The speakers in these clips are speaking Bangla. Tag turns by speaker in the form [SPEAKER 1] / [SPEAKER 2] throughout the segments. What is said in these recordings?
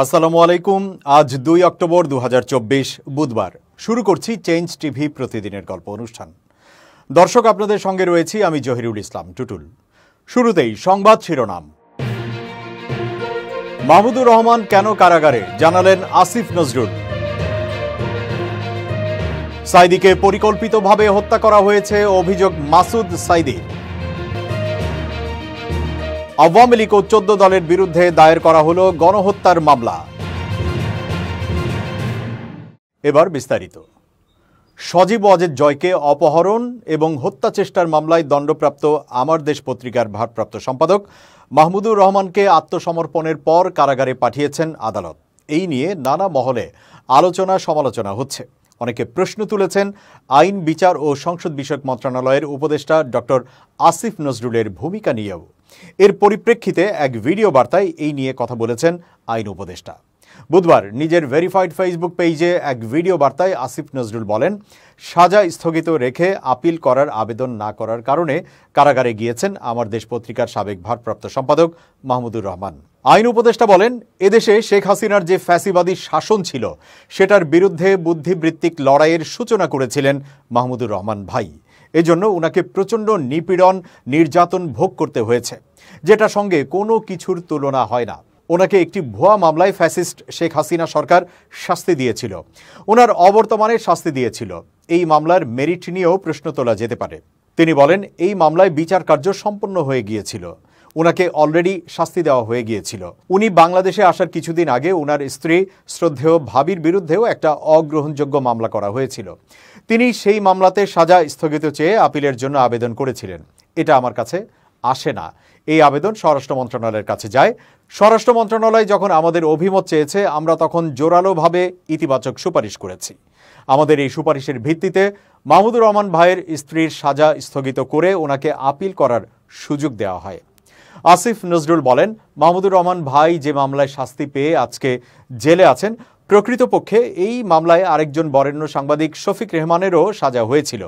[SPEAKER 1] আসসালামু আলাইকুম আজ দুই অক্টোবর দু বুধবার শুরু করছি চেঞ্জ টিভি প্রতিদিনের গল্প অনুষ্ঠান দর্শক আপনাদের সঙ্গে রয়েছি আমি জহিরুল ইসলাম টুটুল শুরুতেই সংবাদ শিরোনাম মাহমুদুর রহমান কেন কারাগারে জানালেন আসিফ নজরুল সাইদিকে পরিকল্পিতভাবে হত্যা করা হয়েছে অভিযোগ মাসুদ সাইদির আওয়ামী লীগ ও চোদ্দ দলের বিরুদ্ধে দায়ের করা হল গণহত্যার মামলা এবার বিস্তারিত সজীব অজিত জয়কে অপহরণ এবং হত্যা চেষ্টার মামলায় দণ্ডপ্রাপ্ত আমার দেশ পত্রিকার ভারপ্রাপ্ত সম্পাদক মাহমুদুর রহমানকে আত্মসমর্পণের পর কারাগারে পাঠিয়েছেন আদালত এই নিয়ে নানা মহলে আলোচনা সমালোচনা হচ্ছে অনেকে প্রশ্ন তুলেছেন আইন বিচার ও সংসদ বিষয়ক মন্ত্রণালয়ের উপদেষ্টা ডক্টর আসিফ নজরুলের ভূমিকা নিয়েও এর পরিপ্রেক্ষিতে এক ভিডিও বার্তায় এই নিয়ে কথা বলেছেন আইন উপদেষ্টা বুধবার নিজের ভেরিফাইড ফেসবুক পেজে এক ভিডিও বার্তায় আসিফ নজরুল বলেন সাজা স্থগিত রেখে আপিল করার আবেদন না করার কারণে কারাগারে গিয়েছেন আমার দেশ পত্রিকার সাবেক ভারপ্রাপ্ত সম্পাদক মাহমুদুর রহমান আইন উপদেষ্টা বলেন এদেশে শেখ হাসিনার যে ফ্যাসিবাদী শাসন ছিল সেটার বিরুদ্ধে বুদ্ধিবৃত্তিক লড়াইয়ের সূচনা করেছিলেন মাহমুদুর রহমান ভাই এজন্য ওনাকে প্রচণ্ড নিপীড়ন নির্যাতন ভোগ করতে হয়েছে যেটা সঙ্গে কোনো কিছুর তুলনা হয় না ওনাকে একটি ভুয়া মামলায় ফ্যাসিস্ট শেখ হাসিনা সরকার শাস্তি দিয়েছিল ওনার অবর্তমানে শাস্তি দিয়েছিল এই মামলার মেরিট নিয়েও প্রশ্ন তোলা যেতে পারে তিনি বলেন এই মামলায় বিচার কার্য সম্পন্ন হয়ে গিয়েছিল ওনাকে অলরেডি শাস্তি দেওয়া হয়ে গিয়েছিল উনি বাংলাদেশে আসার কিছুদিন আগে ওনার স্ত্রী শ্রদ্ধেয় ভাবির বিরুদ্ধেও একটা অগ্রহণযোগ্য মামলা করা হয়েছিল তিনি সেই মামলাতে সাজা স্থগিত চেয়ে আপিলের জন্য আবেদন করেছিলেন এটা আমার কাছে আসে না এই আবেদন স্বরাষ্ট্র মন্ত্রণালয়ের কাছে যায় স্বরাষ্ট্র মন্ত্রণালয় যখন আমাদের অভিমত চেয়েছে আমরা তখন জোরালোভাবে ইতিবাচক সুপারিশ করেছি আমাদের এই সুপারিশের ভিত্তিতে মাহমুদুর রহমান ভাইয়ের স্ত্রীর সাজা স্থগিত করে ওনাকে আপিল করার সুযোগ দেওয়া হয় আসিফ নজরুল বলেন মাহমুদুর রহমান ভাই যে মামলায় শাস্তি পেয়ে আজকে জেলে আছেন প্রকৃতপক্ষে এই মামলায় আরেকজন বরেণ্য সাংবাদিক শফিক রেহমানেরও সাজা হয়েছিল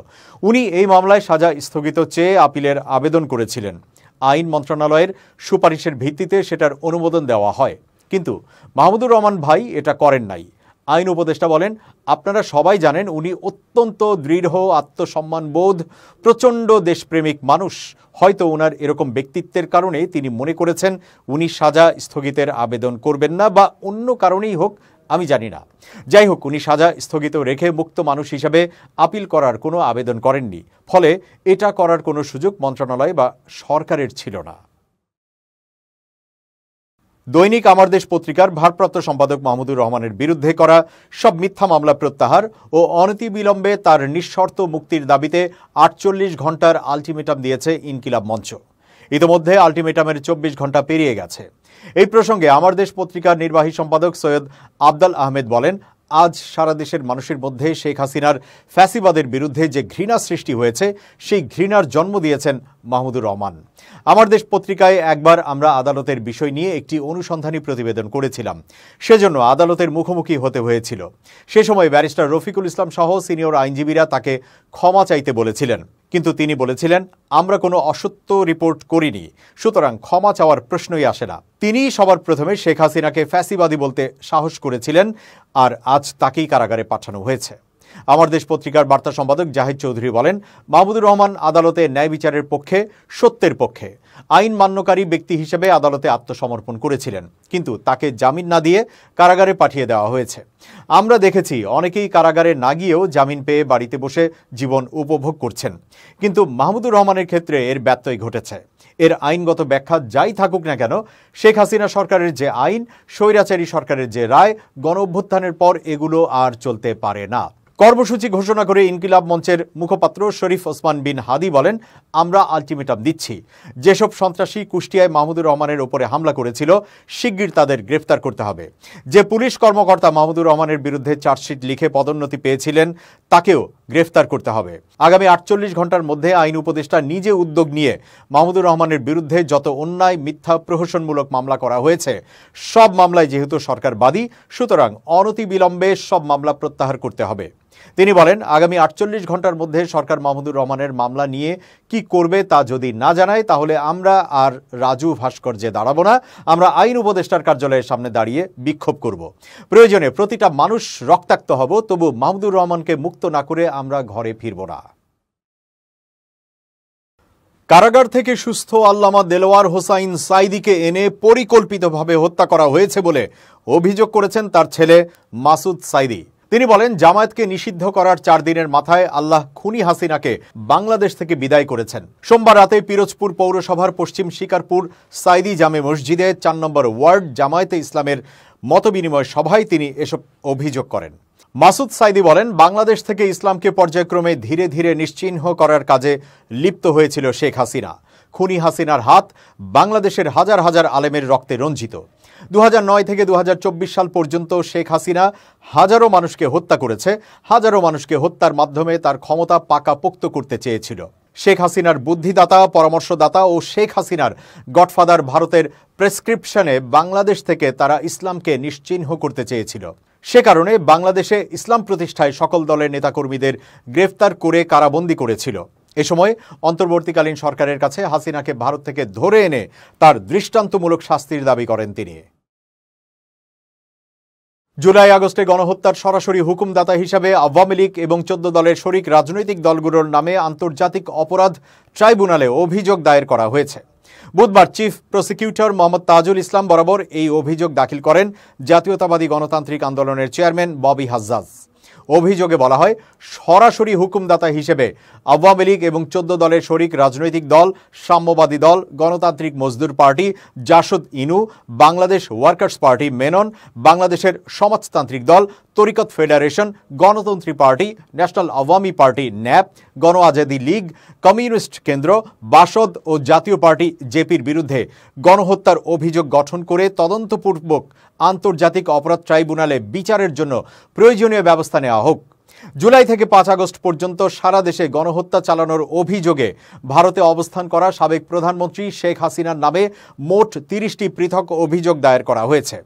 [SPEAKER 1] উনি এই মামলায় সাজা স্থগিত চেয়ে আপিলের আবেদন করেছিলেন আইন মন্ত্রণালয়ের সুপারিশের ভিত্তিতে সেটার অনুমোদন দেওয়া হয় কিন্তু মাহমুদুর রহমান ভাই এটা করেন নাই আইন উপদেষ্টা বলেন আপনারা সবাই জানেন উনি অত্যন্ত দৃঢ় আত্মসম্মানবোধ প্রচণ্ড দেশপ্রেমিক মানুষ হয়তো ওনার এরকম ব্যক্তিত্বের কারণে তিনি মনে করেছেন উনি সাজা স্থগিতের আবেদন করবেন না বা অন্য কারণেই হোক আমি জানি না যাই হোক উনি সাজা স্থগিত রেখে মুক্ত মানুষ হিসাবে আপিল করার কোনো আবেদন করেননি ফলে এটা করার কোনো সুযোগ মন্ত্রণালয় বা সরকারের ছিল না দৈনিক আমার দেশ পত্রিকার ভারপ্রাপ্ত সম্পাদক মাহমুদুর রহমানের বিরুদ্ধে করা সব মিথ্যা মামলা প্রত্যাহার ও অনতিবিলম্বে তার নিঃশর্ত মুক্তির দাবিতে আটচল্লিশ ঘন্টার আলটিমেটাম দিয়েছে ইনকিলাব মঞ্চ ইতিমধ্যে আলটিমেটামের চব্বিশ ঘন্টা পেরিয়ে গেছে এই প্রসঙ্গে আমার দেশ পত্রিকার নির্বাহী সম্পাদক সৈয়দ আবদাল আহমেদ বলেন আজ সারা দেশের মানুষের মধ্যে শেখ হাসিনার ফ্যাসিবাদের বিরুদ্ধে যে ঘৃণা সৃষ্টি হয়েছে সেই ঘৃণার জন্ম দিয়েছেন মাহমুদুর রহমান আমার দেশ পত্রিকায় একবার আমরা আদালতের বিষয় নিয়ে একটি অনুসন্ধানী প্রতিবেদন করেছিলাম সেজন্য আদালতের মুখোমুখি হতে হয়েছিল সে সময় ব্যারিস্টার রফিকুল ইসলাম সহ সিনিয়র আইনজীবীরা তাকে ক্ষমা চাইতে বলেছিলেন কিন্তু তিনি বলেছিলেন আমরা কোনো অসত্য রিপোর্ট করিনি সুতরাং ক্ষমা চাওয়ার প্রশ্নই আসে না তিনি সবার প্রথমে শেখ হাসিনাকে ফ্যাসিবাদী বলতে সাহস করেছিলেন আর আজ তাকেই কারাগারে পাঠানো হয়েছে আমার দেশ পত্রিকার বার্তা সম্পাদক জাহিদ চৌধুরী বলেন মাহবুদুর রহমান আদালতে ন্যায় বিচারের পক্ষে সত্যের পক্ষে আইন মান্যকারী ব্যক্তি হিসেবে আদালতে আত্মসমর্পণ করেছিলেন কিন্তু তাকে জামিন না দিয়ে কারাগারে পাঠিয়ে দেওয়া হয়েছে আমরা দেখেছি অনেকেই কারাগারে না গিয়েও জামিন পেয়ে বাড়িতে বসে জীবন উপভোগ করছেন কিন্তু মাহমুদুর রহমানের ক্ষেত্রে এর ব্যত্যয় ঘটেছে এর আইনগত ব্যাখ্যা যাই থাকুক না কেন শেখ হাসিনা সরকারের যে আইন স্বৈরাচারী সরকারের যে রায় গণ অভ্যুত্থানের পর এগুলো আর চলতে পারে না কর্মসূচি ঘোষণা করে ইনকিলাব মঞ্চের মুখপাত্র শরীফ ওসমান বিন হাদি বলেন আমরা আলটিমেটাম দিচ্ছি যেসব সন্ত্রাসী কুষ্টিয়ায় মাহমুদুর রহমানের ওপরে হামলা করেছিল শিগগির তাদের গ্রেফতার করতে হবে যে পুলিশ কর্মকর্তা মাহমুদুর রহমানের বিরুদ্ধে চার্জশিট লিখে পদোন্নতি পেয়েছিলেন তাকেও গ্রেফতার করতে হবে আগামী আটচল্লিশ ঘন্টার মধ্যে আইন উপদেষ্টা নিজে উদ্যোগ নিয়ে মাহমুদুর রহমানের বিরুদ্ধে যত অন্যায় মিথ্যা প্রহসনমূলক মামলা করা হয়েছে সব মামলায় যেহেতু সরকার বাদী সুতরাং অনতিবিলম্বে সব মামলা প্রত্যাহার করতে হবে তিনি বলেন আগামী আটচল্লিশ ঘন্টার মধ্যে সরকার মাহমুদুর রহমানের মামলা নিয়ে কি করবে তা যদি না জানায় তাহলে আমরা আর রাজু ভাস্কর্যে দাঁড়াবো না আমরা আইন উপদেষ্টার কার্যালয়ের সামনে দাঁড়িয়ে বিক্ষোভ করব প্রয়োজনে প্রতিটা মানুষ রক্তাক্ত হব তবু মাহমুদুর রহমানকে মুক্ত না করে আমরা ঘরে ফিরব না কারাগার থেকে সুস্থ আল্লামা দেলোয়ার হোসাইন সাইদিকে এনে পরিকল্পিতভাবে হত্যা করা হয়েছে বলে অভিযোগ করেছেন তার ছেলে মাসুদ সাইদি তিনি বলেন জামায়াতকে নিষিদ্ধ করার চার দিনের মাথায় আল্লাহ খুনি হাসিনাকে বাংলাদেশ থেকে বিদায় করেছেন সোমবার রাতে পিরোজপুর পৌরসভার পশ্চিম শিকারপুর সাইদি জামে মসজিদে চার নম্বর ওয়ার্ড জামায়াতে ইসলামের মতবিনিময় সভায় তিনি এসব অভিযোগ করেন মাসুদ সাইদি বলেন বাংলাদেশ থেকে ইসলামকে পর্যায়ক্রমে ধীরে ধীরে নিশ্চিহ্ন করার কাজে লিপ্ত হয়েছিল শেখ হাসিনা খুনি হাসিনার হাত বাংলাদেশের হাজার হাজার আলেমের রক্তে রঞ্জিত দু থেকে দু সাল পর্যন্ত শেখ হাসিনা হাজারো মানুষকে হত্যা করেছে হাজারো মানুষকে হত্যার মাধ্যমে তার ক্ষমতা পাকা পোক্ত করতে চেয়েছিল শেখ হাসিনার বুদ্ধিদাতা পরামর্শদাতা ও শেখ হাসিনার গডফাদার ভারতের প্রেসক্রিপশনে বাংলাদেশ থেকে তারা ইসলামকে নিশ্চিহ্ন করতে চেয়েছিল সে কারণে বাংলাদেশে ইসলাম প্রতিষ্ঠায় সকল দলের নেতাকর্মীদের গ্রেফতার করে কারাবন্দী করেছিল এ সময় অন্তর্বর্তীকালীন সরকারের কাছে হাসিনাকে ভারত থেকে ধরে এনে তার দৃষ্টান্তমূলক শাস্তির দাবি করেন তিনি জুলাই আগস্টে গণহত্যার সরাসরি হুকুমদাতা হিসাবে আওয়ামী লীগ এবং চোদ্দ দলের শরিক রাজনৈতিক দলগুলোর নামে আন্তর্জাতিক অপরাধ ট্রাইব্যুনালে অভিযোগ দায়ের করা হয়েছে বুধবার চিফ প্রসিকিউটর মোহাম্মদ তাজুল ইসলাম বরাবর এই অভিযোগ দাখিল করেন জাতীয়তাবাদী গণতান্ত্রিক আন্দোলনের চেয়ারম্যান ববি হাজ্জাজ অভিযোগে বলা হয় সরাসরি হুকুমদাতা হিসেবে আওয়ামী লীগ এবং চোদ্দ দলের শরিক রাজনৈতিক দল সাম্যবাদী Dal Ganatantrik Mazdoor party JASAD Inu Bangladesh workers party Menon বাংলাদেশের Samajtantrik Dal Tariqat federation Ganatantri party national Awami party NAP Gano Azadi League communist কেন্দ্র বাসদ ও জাতীয় পার্টি জেপির বিরুদ্ধে গণহত্যার অভিযোগ গঠন করে তদন্তপূর্বক আন্তর্জাতিক অপরাধ ট্রাইব্যুনালে বিচারের জন্য প্রয়োজনীয় ব্যবস্থা নেওয়া নেওয়া হোক জুলাই থেকে পাঁচ আগস্ট পর্যন্ত সারা দেশে গণহত্যা চালানোর অভিযোগে ভারতে অবস্থান করা সাবেক প্রধানমন্ত্রী শেখ হাসিনার নামে মোট তিরিশটি পৃথক অভিযোগ দায়ের করা হয়েছে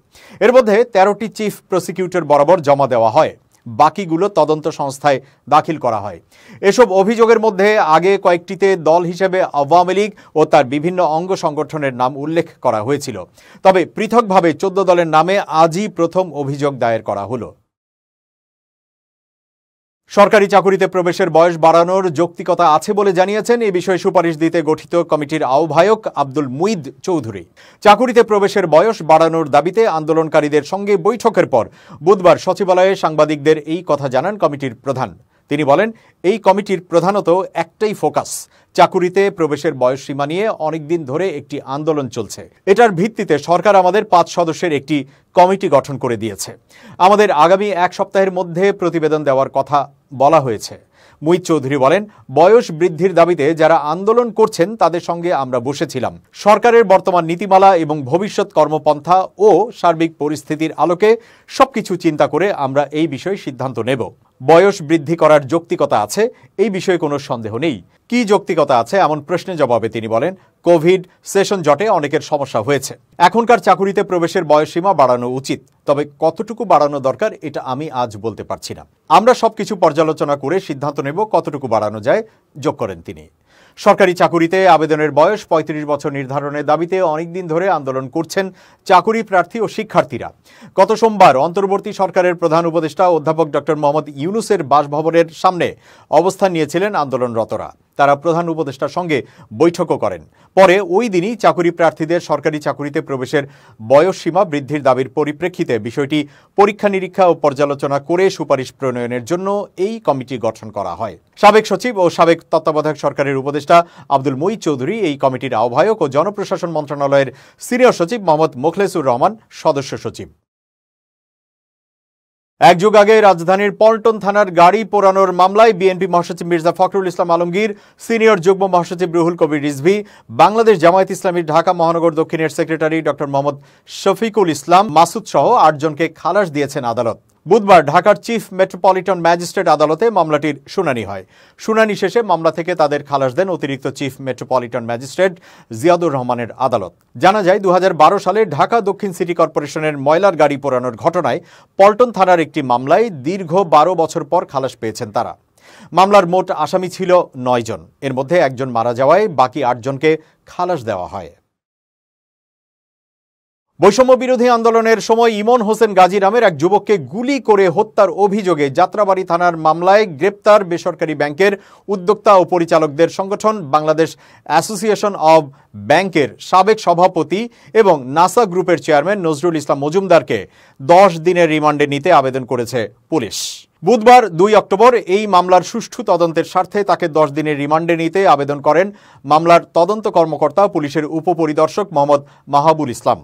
[SPEAKER 1] এর মধ্যে তেরোটি চিফ প্রসিকিউটর বরাবর জমা দেওয়া হয় বাকিগুলো তদন্ত সংস্থায় দাখিল করা হয় এসব অভিযোগের মধ্যে আগে কয়েকটিতে দল হিসেবে আওয়ামী লীগ ও তার বিভিন্ন অঙ্গ সংগঠনের নাম উল্লেখ করা হয়েছিল তবে পৃথকভাবে চোদ্দ দলের নামে আজই প্রথম অভিযোগ দায়ের করা হলো সরকারি চাকুরিতে প্রবেশের বয়স বাড়ানোর যৌক্তিকতা আছে বলে জানিয়েছেন এ বিষয়ে সুপারিশ দিতে গঠিত কমিটির আহ্বায়ক আব্দুল মুইদ চৌধুরী চাকুরিতে প্রবেশের বয়স বাড়ানোর দাবিতে আন্দোলনকারীদের সঙ্গে বৈঠকের পর বুধবার সচিবালয়ে সাংবাদিকদের এই কথা জানান কমিটির প্রধান তিনি বলেন এই কমিটির প্রধানত একটাই ফোকাস চাকুরিতে প্রবেশের বয়স সীমা নিয়ে অনেকদিন ধরে একটি আন্দোলন চলছে এটার ভিত্তিতে সরকার আমাদের পাঁচ সদস্যের একটি কমিটি গঠন করে দিয়েছে আমাদের আগামী এক সপ্তাহের মধ্যে প্রতিবেদন দেওয়ার কথা বলা হয়েছে মুই চৌধুরী বলেন বয়স বৃদ্ধির দাবিতে যারা আন্দোলন করছেন তাদের সঙ্গে আমরা বসেছিলাম সরকারের বর্তমান নীতিমালা এবং ভবিষ্যৎ কর্মপন্থা ও সার্বিক পরিস্থিতির আলোকে সবকিছু চিন্তা করে আমরা এই বিষয়ে সিদ্ধান্ত নেব বয়স বৃদ্ধি করার যৌক্তিকতা আছে এই বিষয়ে কোনো সন্দেহ নেই কি যৌক্তিকতা আছে এমন প্রশ্নের জবাবে তিনি বলেন কোভিড সেশন জটে অনেকের সমস্যা হয়েছে এখনকার চাকুরিতে প্রবেশের বয়সসীমা বাড়ানো উচিত তবে কতটুকু বাড়ানো দরকার এটা আমি আজ বলতে পারছি না আমরা সবকিছু পর্যালোচনা করে সিদ্ধান্ত নেব কতটুকু বাড়ানো যায় যোগ করেন তিনি সরকারি চাকুরিতে আবেদনের বয়স ৩৫ বছর নির্ধারণের দাবিতে অনেকদিন ধরে আন্দোলন করছেন চাকুরি প্রার্থী ও শিক্ষার্থীরা গত সোমবার অন্তর্বর্তী সরকারের প্রধান উপদেষ্টা অধ্যাপক ড মোহাম্মদ ইউনুসের বাসভবনের সামনে অবস্থান নিয়েছিলেন আন্দোলনরতরা তারা প্রধান উপদেষ্টার সঙ্গে বৈঠকও করেন পরে ওই দিনই চাকুরি প্রার্থীদের সরকারি চাকুরিতে প্রবেশের বয়সসীমা বৃদ্ধির দাবির পরিপ্রেক্ষিতে বিষয়টি পরীক্ষা নিরীক্ষা ও পর্যালোচনা করে সুপারিশ প্রণয়নের জন্য এই কমিটি গঠন করা হয় সাবেক সচিব ও সাবেক তত্ত্বাবধায়ক সরকারের উপদেষ্টা আব্দুল মুই চৌধুরী এই কমিটির আহ্বায়ক ও জনপ্রশাসন মন্ত্রণালয়ের সিনিয়র সচিব মোহাম্মদ মোখলেসুর রহমান সদস্য সচিব এক যুগ আগে রাজধানীর পল্টন থানার গাড়ি পোড়ানোর মামলায় বিএনপি মহাসচিব মির্জা ফখরুল ইসলাম আলমগীর সিনিয়র যুগ্ম মহাসচিব রুহুল কবির রিজভি বাংলাদেশ জামায়াত ইসলামীর ঢাকা মহানগর দক্ষিণের সেক্রেটারি ডক্টর মোহাম্মদ শফিকুল ইসলাম মাসুদ সহ আটজনকে খালাস দিয়েছেন আদালত বুধবার ঢাকার চিফ মেট্রোপলিটন ম্যাজিস্ট্রেট আদালতে মামলাটির শুনানি হয় শুনানি শেষে মামলা থেকে তাদের খালাস দেন অতিরিক্ত চিফ মেট্রোপলিটন ম্যাজিস্ট্রেট জিয়াদুর রহমানের আদালত জানা যায় দু সালে ঢাকা দক্ষিণ সিটি কর্পোরেশনের ময়লার গাড়ি পোড়ানোর ঘটনায় পল্টন থানার একটি মামলায় দীর্ঘ বারো বছর পর খালাস পেয়েছেন তারা মামলার মোট আসামি ছিল নয়জন এর মধ্যে একজন মারা যাওয়ায় বাকি আটজনকে খালাস দেওয়া হয় বৈষম্য বিরোধী আন্দোলনের সময় ইমন হোসেন গাজী নামের এক যুবককে গুলি করে হত্যার অভিযোগে যাত্রাবাড়ি থানার মামলায় গ্রেপ্তার বেসরকারি ব্যাংকের উদ্যোক্তা ও পরিচালকদের সংগঠন বাংলাদেশ অ্যাসোসিয়েশন অব ব্যাংকের সাবেক সভাপতি এবং নাসা গ্রুপের চেয়ারম্যান নজরুল ইসলাম মজুমদারকে দশ দিনের রিমান্ডে নিতে আবেদন করেছে পুলিশ বুধবার দুই অক্টোবর এই মামলার সুষ্ঠু তদন্তের স্বার্থে তাকে দশ দিনের রিমান্ডে নিতে আবেদন করেন মামলার তদন্ত কর্মকর্তা পুলিশের উপপরিদর্শক মোহাম্মদ মাহাবুল ইসলাম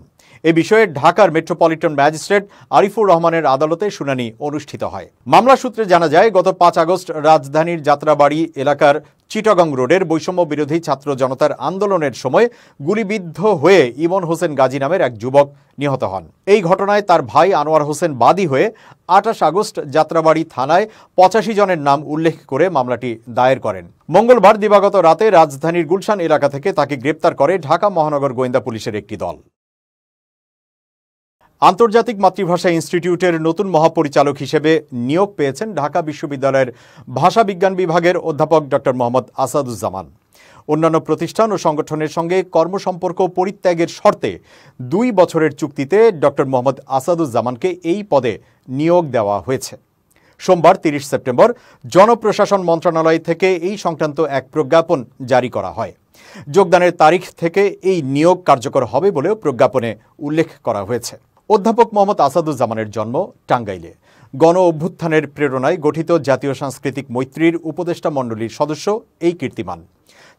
[SPEAKER 1] এ বিষয়ে ঢাকার মেট্রোপলিটন ম্যাজিস্ট্রেট আরিফুর রহমানের আদালতে শুনানি অনুষ্ঠিত হয় মামলা সূত্রে জানা যায় গত পাঁচ আগস্ট রাজধানীর যাত্রাবাড়ি এলাকার চিটাগং রোডের বৈষম্য বিরোধী ছাত্র জনতার আন্দোলনের সময় গুলিবিদ্ধ হয়ে ইমন হোসেন গাজী নামের এক যুবক নিহত হন এই ঘটনায় তার ভাই আনোয়ার হোসেন বাদী হয়ে আঠাশ আগস্ট যাত্রাবাড়ি থানায় পঁচাশি জনের নাম উল্লেখ করে মামলাটি দায়ের করেন মঙ্গলবার দিবাগত রাতে রাজধানীর গুলশান এলাকা থেকে তাকে গ্রেপ্তার করে ঢাকা মহানগর গোয়েন্দা পুলিশের একটি দল আন্তর্জাতিক মাতৃভাষা ইনস্টিটিউটের নতুন মহাপরিচালক হিসেবে নিয়োগ পেয়েছেন ঢাকা বিশ্ববিদ্যালয়ের ভাষা বিজ্ঞান বিভাগের অধ্যাপক ডক্টর মোহাম্মদ আসাদুজ্জামান অন্যান্য প্রতিষ্ঠান ও সংগঠনের সঙ্গে কর্মসম্পর্ক পরিত্যাগের শর্তে দুই বছরের চুক্তিতে ডক্টর মোহাম্মদ আসাদুজ্জামানকে এই পদে নিয়োগ দেওয়া হয়েছে সোমবার তিরিশ সেপ্টেম্বর জনপ্রশাসন মন্ত্রণালয় থেকে এই সংক্রান্ত এক প্রজ্ঞাপন জারি করা হয় যোগদানের তারিখ থেকে এই নিয়োগ কার্যকর হবে বলেও প্রজ্ঞাপনে উল্লেখ করা হয়েছে অধ্যাপক মোহাম্মদ আসাদুজ্জামানের জন্ম টাঙ্গাইলে গণ অভ্যুত্থানের প্রেরণায় গঠিত জাতীয় সাংস্কৃতিক মৈত্রীর উপদেষ্টা মণ্ডলীর সদস্য এই কীর্তিমান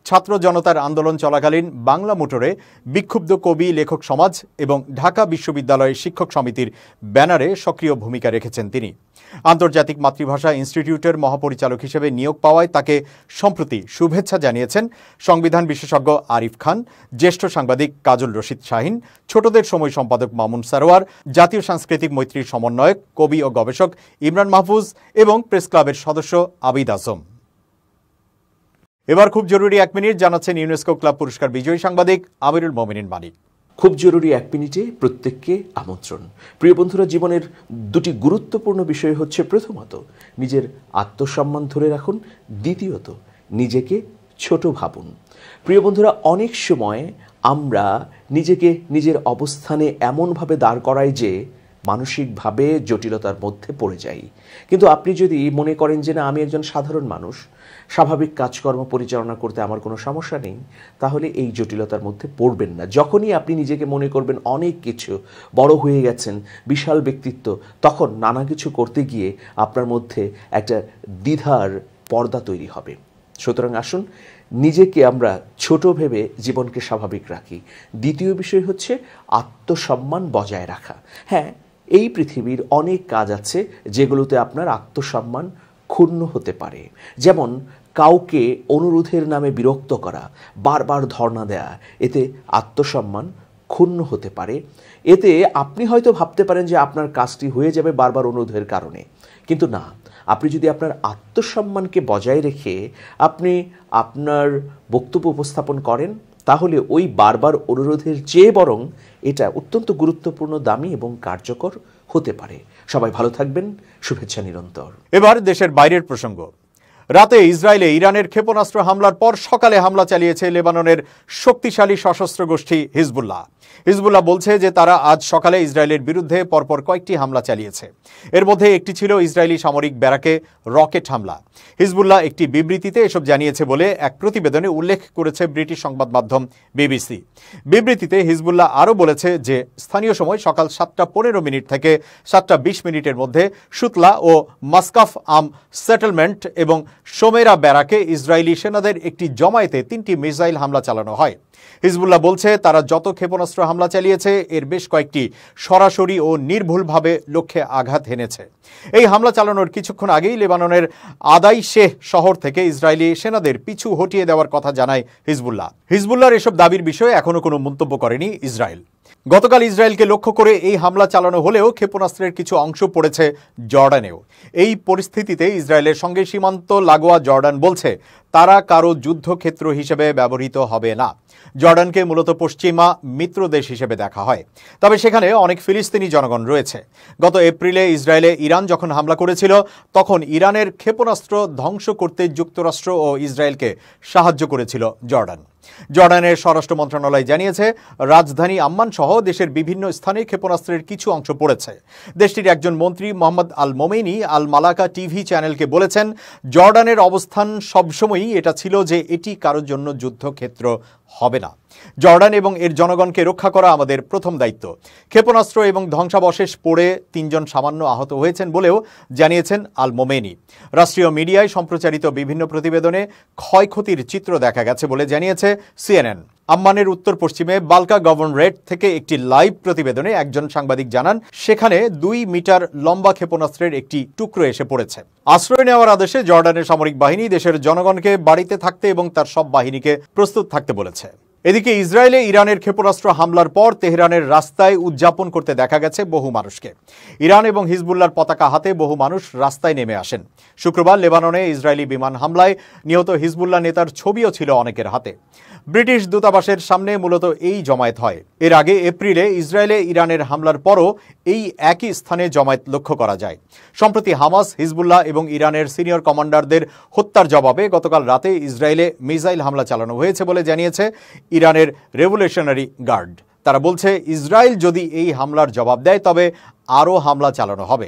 [SPEAKER 1] ছাত্র জনতার আন্দোলন চলাকালীন বাংলা মোটরে বিক্ষুব্ধ কবি লেখক সমাজ এবং ঢাকা বিশ্ববিদ্যালয়ের শিক্ষক সমিতির ব্যানারে সক্রিয় ভূমিকা রেখেছেন তিনি আন্তর্জাতিক মাতৃভাষা ইনস্টিটিউটের মহাপরিচালক হিসেবে নিয়োগ পাওয়ায় তাকে সম্প্রতি শুভেচ্ছা জানিয়েছেন সংবিধান বিশেষজ্ঞ আরিফ খান জ্যেষ্ঠ সাংবাদিক কাজল রশিদ শাহিন ছোটদের সময় সম্পাদক মামুন সারোয়ার জাতীয় সাংস্কৃতিক মৈত্রীর সমন্বয়ক কবি ও গবেষক ইমরান মাহফুজ এবং প্রেস ক্লাবের সদস্য আবিদ আসম এবার খুব জরুরি এক মিনিট জানাচ্ছেন ইউনেস্কো ক্লাব পুরস্কার বিজয়ী সাংবাদিক আমিরুল মোমিনিন
[SPEAKER 2] মালিক খুব জরুরি এক মিনিটে প্রত্যেককে আমন্ত্রণ প্রিয় বন্ধুরা জীবনের দুটি গুরুত্বপূর্ণ বিষয় হচ্ছে প্রথমত নিজের আত্মসম্মান ধরে রাখুন দ্বিতীয়ত নিজেকে ছোট ভাবুন প্রিয় বন্ধুরা অনেক সময় আমরা নিজেকে নিজের অবস্থানে এমনভাবে দাঁড় করাই যে মানসিকভাবে জটিলতার মধ্যে পড়ে যাই কিন্তু আপনি যদি মনে করেন যে না আমি একজন সাধারণ মানুষ স্বাভাবিক কাজকর্ম পরিচালনা করতে আমার কোনো সমস্যা নেই তাহলে এই জটিলতার মধ্যে পড়বেন না যখনই আপনি নিজেকে মনে করবেন অনেক কিছু বড় হয়ে গেছেন বিশাল ব্যক্তিত্ব তখন নানা কিছু করতে গিয়ে আপনার মধ্যে একটা দ্বিধার পর্দা তৈরি হবে সুতরাং আসুন নিজেকে আমরা ছোট ভেবে জীবনকে স্বাভাবিক রাখি দ্বিতীয় বিষয় হচ্ছে আত্মসম্মান বজায় রাখা হ্যাঁ এই পৃথিবীর অনেক কাজ আছে যেগুলোতে আপনার আত্মসম্মান ক্ষুণ্ণ হতে পারে যেমন কাউকে অনুরোধের নামে বিরক্ত করা বারবার ধর্ণা দেয়া এতে আত্মসম্মান ক্ষুণ্ণ হতে পারে এতে আপনি হয়তো ভাবতে পারেন যে আপনার কাজটি হয়ে যাবে বারবার অনুরোধের কারণে কিন্তু না আপনি যদি আপনার আত্মসম্মানকে বজায় রেখে আপনি আপনার বক্তব্য উপস্থাপন করেন তাহলে ওই বারবার অনুরোধের চেয়ে বরং এটা অত্যন্ত গুরুত্বপূর্ণ দামি এবং কার্যকর হতে পারে সবাই ভালো থাকবেন শুভেচ্ছা নিরন্তর এবার দেশের বাইরের প্রসঙ্গ রাতে ইসরায়েলে
[SPEAKER 1] ইরানের ক্ষেপণাস্ত্র হামলার পর সকালে হামলা চালিয়েছে লেবাননের শক্তিশালী সশস্ত্র গোষ্ঠী হিজবুল্লাহ হিজবুল্লাহ বলছে যে তারা আজ সকালে ইসরায়েলের বিরুদ্ধে পরপর কয়েকটি হামলা চালিয়েছে এর মধ্যে একটি ছিল ইসরায়েলি সামরিক ব্যারাকে রকেট হামলা হিজবুল্লাহ একটি বিবৃতিতে এসব জানিয়েছে বলে এক প্রতিবেদনে উল্লেখ করেছে ব্রিটিশ সংবাদ মাধ্যম বিবিসি বিবৃতিতে হিজবুল্লাহ আরও বলেছে যে স্থানীয় সময় সকাল সাতটা পনেরো মিনিট থেকে সাতটা বিশ মিনিটের মধ্যে সুতলা ও মাস্কাফ আম সেটেলমেন্ট এবং সোমেরা ব্যারাকে ইসরায়েলি সেনাদের একটি জমায়েতে তিনটি মিসাইল হামলা চালানো হয় হিজবুল্লাহ বলছে তারা যত ক্ষেপণাস্ত্র হামলা চালিয়েছে এর বেশ কয়েকটি সরাসরি ও নির্ভুলভাবে লক্ষ্যে আঘাত হেনেছে এই হামলা চালানোর কিছুক্ষণ আগেই লেবাননের আদাই শেহ শহর থেকে ইসরায়েলি সেনাদের পিছু হটিয়ে দেওয়ার কথা জানায় হিজবুল্লাহ হিজবুল্লাহর এসব দাবির বিষয়ে এখনও কোনো মন্তব্য করেনি ইসরায়েল গতকাল ইসরায়েলকে লক্ষ্য করে এই হামলা চালানো হলেও ক্ষেপণাস্ত্রের কিছু অংশ পড়েছে জর্ডানেও এই পরিস্থিতিতে ইসরায়েলের সঙ্গে সীমান্ত লাগোয়া জর্ডান বলছে তারা কারো যুদ্ধক্ষেত্র হিসেবে ব্যবহৃত হবে না জর্ডানকে মূলত পশ্চিমা মিত্র দেশ হিসেবে দেখা হয় তবে সেখানে অনেক ফিলিস্তিনি জনগণ রয়েছে গত এপ্রিলে ইসরায়েলে ইরান যখন হামলা করেছিল তখন ইরানের ক্ষেপণাস্ত্র ধ্বংস করতে যুক্তরাষ্ট্র ও ইসরায়েলকে সাহায্য করেছিল জর্ডান জর্ডানের স্বরাষ্ট্র মন্ত্রণালয় জানিয়েছে রাজধানী আম্মান সহ দেশের বিভিন্ন স্থানে ক্ষেপণাস্ত্রের কিছু অংশ পড়েছে দেশটির একজন মন্ত্রী মোহাম্মদ আল মোমেনি আল মালাকা টিভি চ্যানেলকে বলেছেন জর্ডানের অবস্থান সবসময়ই এটা ছিল যে এটি কারোর জন্য যুদ্ধক্ষেত্র হবে না জর্ডান এবং এর জনগণকে রক্ষা করা আমাদের প্রথম দায়িত্ব ক্ষেপণাস্ত্র এবং ধ্বংসাবশেষ পড়ে তিনজন সামান্য আহত হয়েছেন বলেও জানিয়েছেন আল মোমেনি রাষ্ট্রীয় মিডিয়ায় সম্প্রচারিত বিভিন্ন প্রতিবেদনে ক্ষয়ক্ষতির চিত্র দেখা গেছে বলে জানিয়েছে সিএনএন আম্মানের উত্তর পশ্চিমে বালকা গভর্নরেট থেকে একটি লাইভ প্রতিবেদনে একজন সাংবাদিক জানান সেখানে দুই মিটার লম্বা ক্ষেপণাস্ত্রের একটি টুকরো এসে পড়েছে আশ্রয় নেওয়ার আদেশে জর্ডানের সামরিক বাহিনী দেশের জনগণকে বাড়িতে থাকতে এবং তার সব বাহিনীকে প্রস্তুত থাকতে বলেছে এদিকে ইসরায়েলে ইরানের ক্ষেপণাস্ত্র হামলার পর তেহরানের রাস্তায় উদযাপন করতে দেখা গেছে বহু মানুষকে ইরান এবং হিজবুল্লার পতাকা হাতে বহু মানুষ রাস্তায় নেমে আসেন শুক্রবার লেবাননে ইসরায়েলি বিমান হামলায় নিহত হিজবুল্লাহ নেতার ছবিও ছিল অনেকের হাতে ব্রিটিশ দূতাবাসের সামনে মূলত এই জমায়েত হয় এর আগে এপ্রিলে ইসরায়েলে ইরানের হামলার পরও এই একই স্থানে জমায়েত লক্ষ্য করা যায় সম্প্রতি হামাস হিজবুল্লাহ এবং ইরানের সিনিয়র কমান্ডারদের হত্যার জবাবে গতকাল রাতে ইসরায়েলে মিসাইল হামলা চালানো হয়েছে বলে জানিয়েছে ইরানের রেভুলেশনারি গার্ড তারা বলছে ইসরায়েল যদি এই হামলার জবাব দেয় তবে আরও হামলা চালানো হবে